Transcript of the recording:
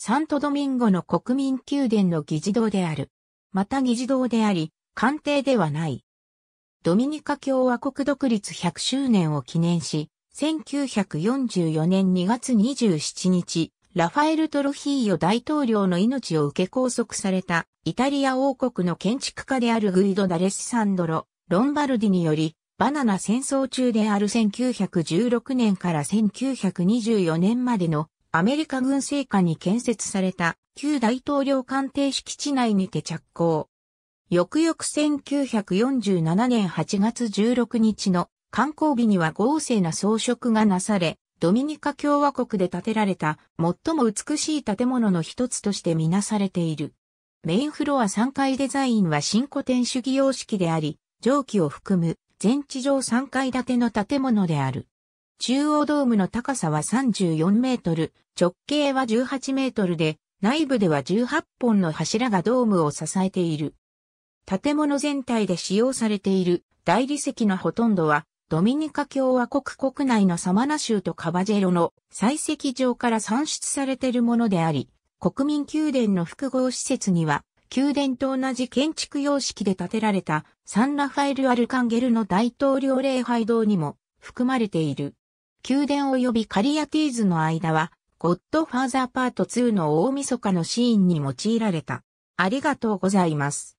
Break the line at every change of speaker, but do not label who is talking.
サントドミンゴの国民宮殿の議事堂である。また議事堂であり、官邸ではない。ドミニカ共和国独立100周年を記念し、1944年2月27日、ラファエル・トロヒーヨ大統領の命を受け拘束された、イタリア王国の建築家であるグイド・ダレスサンドロ、ロンバルディにより、バナナ戦争中である1916年から1924年までのアメリカ軍政下に建設された旧大統領官邸敷地内にて着工。翌々1947年8月16日の観光日には豪勢な装飾がなされ、ドミニカ共和国で建てられた最も美しい建物の一つとしてみなされている。メインフロア3階デザインは新古典主義様式であり、蒸気を含む全地上3階建ての建物である。中央ドームの高さは34メートル、直径は18メートルで、内部では18本の柱がドームを支えている。建物全体で使用されている大理石のほとんどは、ドミニカ共和国国内のサマナ州とカバジェロの採石場から産出されているものであり、国民宮殿の複合施設には、宮殿と同じ建築様式で建てられたサンラファエル・アルカンゲルの大統領礼拝堂にも含まれている。宮殿及びカリアティーズの間は、ゴッドファーザーパート2の大晦日のシーンに用いられた。ありがとうございます。